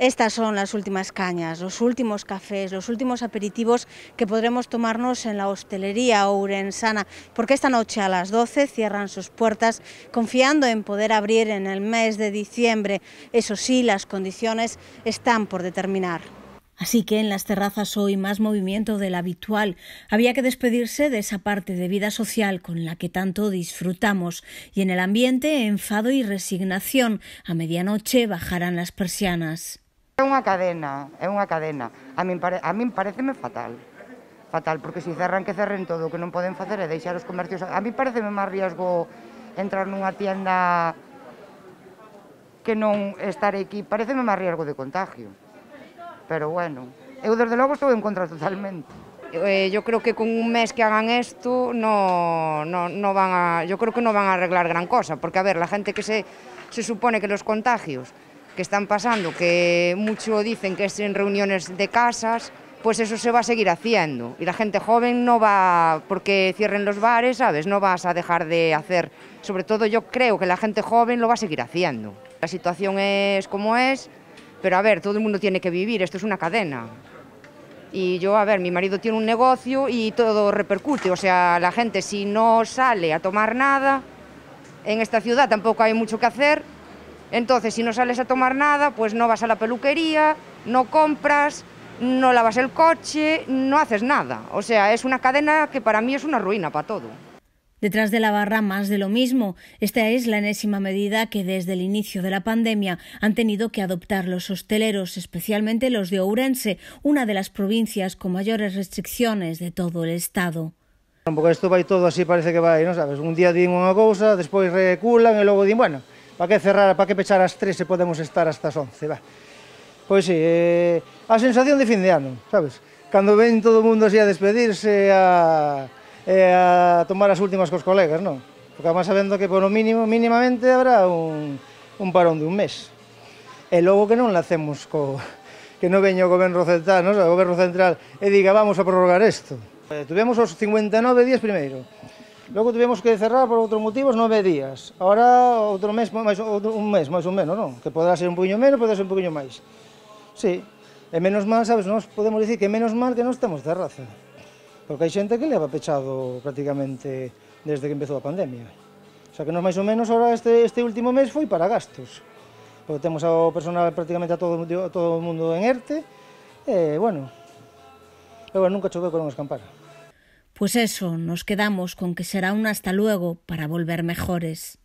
Estas son las últimas cañas, los últimos cafés, los últimos aperitivos que podremos tomarnos en la hostelería ourensana, porque esta noche a las 12 cierran sus puertas, confiando en poder abrir en el mes de diciembre. Eso sí, las condiciones están por determinar. Así que en las terrazas hoy más movimiento del habitual. Había que despedirse de esa parte de vida social con la que tanto disfrutamos y en el ambiente enfado y resignación. A medianoche bajarán las persianas. É unha cadena, é unha cadena. A min, pare, a min pareceme fatal. Fatal, porque se cerran que cerren todo, o que non poden facer é deixar os comercios... A min pareceme máis riesgo entrar nunha tienda que non estar aquí. Pareceme máis riesgo de contagio. Pero bueno, eu desde logo estou en contra totalmente. Eu eh, creo que con un mes que hagan esto no, no, no van a, yo creo que non van a arreglar gran cosa, porque a ver, la gente que se, se supone que los contagios que están pasando, que mucho dicen que es en reuniones de casas, pues eso se va a seguir haciendo. Y la gente joven no va, porque cierren los bares, ¿sabes? No vas a dejar de hacer. Sobre todo yo creo que la gente joven lo va a seguir haciendo. La situación es como es, pero a ver, todo el mundo tiene que vivir, esto es una cadena. Y yo, a ver, mi marido tiene un negocio y todo repercute, o sea, la gente si no sale a tomar nada, en esta ciudad tampoco hay mucho que hacer, entonces, si no sales a tomar nada, pues no vas a la peluquería, no compras, no lavas el coche, no haces nada. O sea, es una cadena que para mí es una ruina para todo. Detrás de la barra más de lo mismo. Esta es la enésima medida que desde el inicio de la pandemia han tenido que adoptar los hosteleros, especialmente los de Ourense, una de las provincias con mayores restricciones de todo el Estado. Porque esto va y todo así parece que va, ¿no sabes? Un día dicen una cosa, después reculan y luego dicen, bueno, para que cerrar, para que pechar as 3 se podemos estar hasta as 11, va. Pois sí, eh, a sensación de fin de ano, sabes? Cando ven todo o mundo así a despedirse, a, a tomar as últimas cos colegas, non? Porque además sabendo que polo mínimo, mínimamente habrá un, un parón de un mes. E logo que non hacemos co, que non veño o goberno central, non? o goberno central e diga vamos a prorrogar isto. Eh, tuvemos os 59 días primeiro, Logo tivemos que cerrar por outros motivos nove días. Ahora outro mes, máis, outro, un mes, máis ou menos, non? Que poderá ser un poquinho menos, poderá ser un poquinho máis. Sí. E menos mal, sabes, nós podemos dicir que menos mal que non estamos de raza. Porque hai xente que leva pechado prácticamente desde que empezou a pandemia. O sea que nos máis ou menos ahora este, este último mes foi para gastos. Porque temos ao personal prácticamente a todo, a todo o mundo en ERTE. E, bueno, eu nunca choveu con un escampara. Pues eso, nos quedamos con que será un hasta luego para volver mejores.